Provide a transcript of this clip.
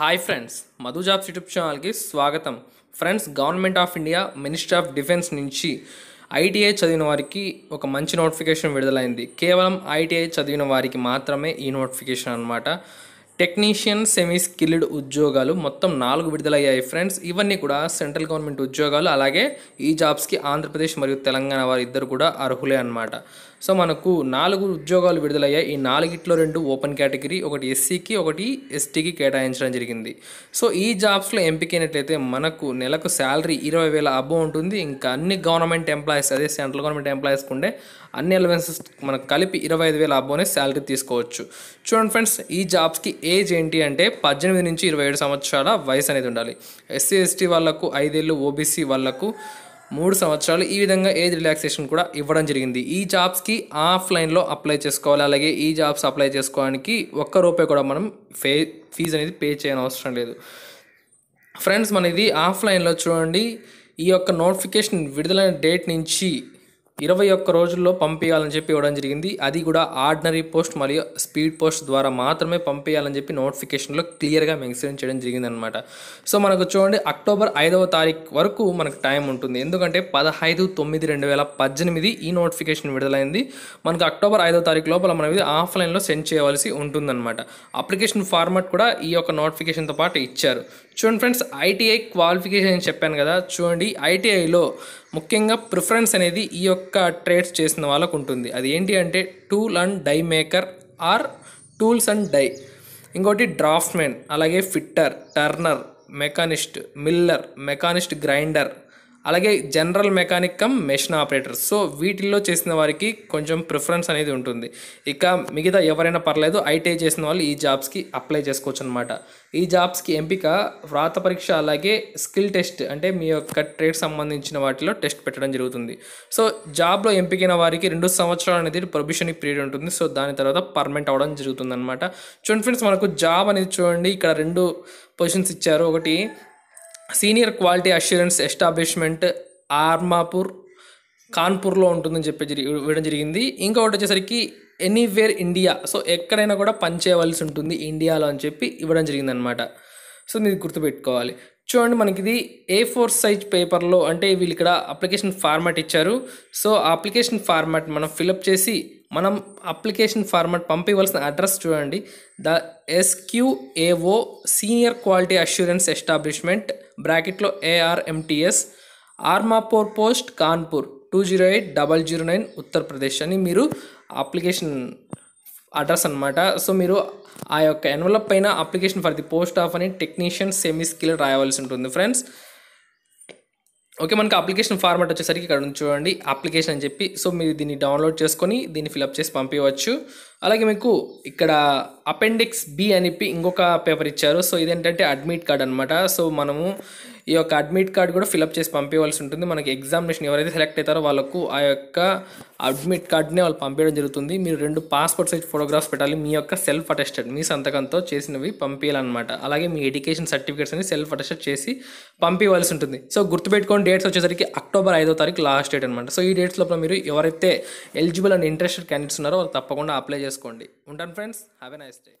hi friends Madhu jobs YouTube ఛానల్కి స్వాగతం friends government of India minister of defence నుంచి ITI చదివిన వారికి ఒక మంచి నోటిఫికేషన్ విడుదలైంది కేవలం ఐటీఐ చదివిన వారికి మాత్రమే ఈ నోటిఫికేషన్ అనమాట టెక్నీషియన్ సెమీ స్కిల్డ్ ఉద్యోగాలు మొత్తం నాలుగు విడుదలయ్యాయి ఫ్రెండ్స్ ఇవన్నీ కూడా సెంట్రల్ గవర్నమెంట్ ఉద్యోగాలు అలాగే ఈ జాబ్స్కి ఆంధ్రప్రదేశ్ మరియు తెలంగాణ వారు ఇద్దరు కూడా అర్హులే అనమాట సో మనకు నాలుగు ఉద్యోగాలు విడుదలయ్యాయి ఈ నాలుగిట్లో రెండు ఓపెన్ కేటగిరీ ఒకటి ఎస్సీకి ఒకటి ఎస్టీకి కేటాయించడం జరిగింది సో ఈ జాబ్స్లో ఎంపికైనట్లయితే మనకు నెలకు శాలరీ ఇరవై వేల అబ్బో ఉంటుంది ఇంకా అన్ని గవర్నమెంట్ ఎంప్లాయీస్ అదే సెంట్రల్ గవర్నమెంట్ ఎంప్లాయీస్కి ఉండే అన్ని అలవెన్సెస్ మనకు కలిపి ఇరవై ఐదు వేల అబ్బోనే శాలరీ తీసుకోవచ్చు చూడండి ఫ్రెండ్స్ ఈ జాబ్స్కి ఏజ్ ఏంటి అంటే పద్దెనిమిది నుంచి ఇరవై ఏడు సంవత్సరాల వయసు అనేది ఉండాలి ఎస్సీ ఎస్టీ వాళ్లకు ఐదేళ్ళు ఓబీసీ వాళ్లకు మూడు సంవత్సరాలు ఈ విధంగా ఏజ్ రిలాక్సేషన్ కూడా ఇవ్వడం జరిగింది ఈ జాబ్స్కి ఆఫ్లైన్లో అప్లై చేసుకోవాలి అలాగే ఈ జాబ్స్ అప్లై చేసుకోవడానికి ఒక్క రూపాయి కూడా మనం ఫే ఫీజు అనేది పే చేయని అవసరం లేదు ఫ్రెండ్స్ మన ఇది ఆఫ్లైన్లో చూడండి ఈ యొక్క నోటిఫికేషన్ విడుదలైన డేట్ నుంచి ఇరవై ఒక్క రోజుల్లో పంపించాలని చెప్పి ఇవ్వడం జరిగింది అది కూడా ఆర్డినరీ పోస్ట్ మరియు స్పీడ్ పోస్ట్ ద్వారా మాత్రమే పంపించాలని చెప్పి నోటిఫికేషన్లో క్లియర్గా మెన్షన్ చేయడం జరిగింది అనమాట సో మనకు చూడండి అక్టోబర్ ఐదవ తారీఖు వరకు మనకు టైం ఉంటుంది ఎందుకంటే పదహైదు తొమ్మిది రెండు వేల పద్దెనిమిది ఈ నోటిఫికేషన్ విడుదలైంది మనకు అక్టోబర్ ఐదవ తారీఖు లోపల మనం ఇది ఆఫ్లైన్లో సెండ్ చేయవలసి ఉంటుందన్నమాట అప్లికేషన్ ఫార్మాట్ కూడా ఈ యొక్క నోటిఫికేషన్తో పాటు ఇచ్చారు చూడండి ఫ్రెండ్స్ ఐటీఐ క్వాలిఫికేషన్ చెప్పాను కదా చూడండి ఐటీఐలో ముఖ్యంగా ప్రిఫరెన్స్ అనేది ఈ యొక్క ట్రేడ్స్ చేసిన వాళ్ళకు ఉంటుంది అది ఏంటి అంటే tool and die maker or tools and die ఇంకోటి డ్రాఫ్ట్మెన్ అలాగే fitter turner machinist miller machinist grinder అలాగే general mechanic cum machine operator so వీటిల్లో చేసిన వారికి కొంచెం ప్రిఫరెన్స్ అనేది ఉంటుంది ఇక మిగతా ఎవరైనా పర్లేదు ఐటీఐ చేసిన వాళ్ళు ఈ జాబ్స్కి అప్లై చేసుకోవచ్చు అనమాట ఈ జాబ్స్కి ఎంపిక వ్రాత పరీక్ష అలాగే స్కిల్ టెస్ట్ అంటే మీ యొక్క ట్రేడ్ సంబంధించిన వాటిలో టెస్ట్ పెట్టడం జరుగుతుంది సో జాబ్లో ఎంపికైన వారికి రెండు సంవత్సరాలు అనేది ప్రొబిషన్ పీరియడ్ ఉంటుంది సో దాని తర్వాత పర్మనెంట్ అవ్వడం జరుగుతుంది అనమాట చూడండి ఫ్రెండ్స్ మనకు జాబ్ అనేది చూడండి ఇక్కడ రెండు పొజిషన్స్ ఇచ్చారు ఒకటి senior quality assurance establishment Armapur కాన్పూర్లో ఉంటుందని చెప్పి ఇవ్వడం జరిగింది ఇంకొకటి వచ్చేసరికి ఎనీవేర్ ఇండియా సో ఎక్కడైనా కూడా పనిచేయవలసి ఉంటుంది ఇండియాలో అని చెప్పి ఇవ్వడం జరిగిందనమాట సో ఇది గుర్తుపెట్టుకోవాలి చూడండి మనకి ఇది ఏ ఫోర్ సైజ్ పేపర్లో అంటే వీళ్ళు ఇక్కడ అప్లికేషన్ ఫార్మాట్ ఇచ్చారు సో ఆ అప్లికేషన్ ఫార్మాట్ మనం ఫిలప్ చేసి మనం అప్లికేషన్ ఫార్మాట్ పంపివలసిన అడ్రస్ చూడండి the ఎస్క్యూఏఓ senior quality assurance establishment బ్రాకెట్లో ఏఆర్ఎంటీఎస్ ఆర్మాపూర్ post Kanpur two zero eight double zero nine Uttar Pradesh అని మీరు అప్లికేషన్ అడ్రస్ అనమాట సో మీరు ఆ యొక్క ఎన్వలప్ పైన application for the post of అని టెక్నీషియన్ సెమీ స్కిల్ రాయవలసి ఉంటుంది ఫ్రెండ్స్ ఓకే మనకు అప్లికేషన్ ఫార్మాట్ వచ్చేసరికి ఇక్కడ నుంచి చూడండి అప్లికేషన్ అని చెప్పి సో మీరు దీన్ని డౌన్లోడ్ చేసుకొని దీన్ని ఫిలప్ చేసి పంపించవచ్చు అలాగే మీకు ఇక్కడ అపెండిక్స్ బి అని ఇంకొక పేపర్ ఇచ్చారు సో ఇదేంటంటే అడ్మిట్ కార్డ్ అనమాట సో మనము ఈ యొక్క అడ్మిట్ కార్డ్ కూడా ఫిలప్ చేసి పంపించవలసి ఉంటుంది మనకి ఎగ్జామినేషన్ ఎవరైతే సెలెక్ట్ అవుతారో వాళ్ళకు ఆ యొక్క అడ్మిట్ కార్డ్నే వాళ్ళు పంపించడం జరుగుతుంది మీరు రెండు పాస్పోర్ట్ సైజ్ ఫోటోగ్రాఫ్స్ పెట్టాలి మీ యొక్క సెల్ఫ్ అటెస్టెడ్ మీ సంతకంతో చేసినవి పంపించాలన్నమాట అలాగే మీ ఎడ్యుకేషన్ సర్టిఫికేట్స్ అని సెల్ఫ్ అటెస్టెడ్ చేసి పంపించవలసి ఉంటుంది సో గుర్తుపెట్టుకోని డేట్స్ వచ్చేసరికి అక్టోబర్ ఐదో తారీఖు లాస్ట్ డేట్ అనమాట సో ఈ డేట్స్ లోపల మీరు ఎవరైతే ఎలిజిబుల్ అండ్ ఇంట్రెస్టెడ్ క్యాండిడేట్స్ ఉన్నారో వాళ్ళు తప్పకుండా అప్లై చేసుకోండి ఉంటాను friends have a nice day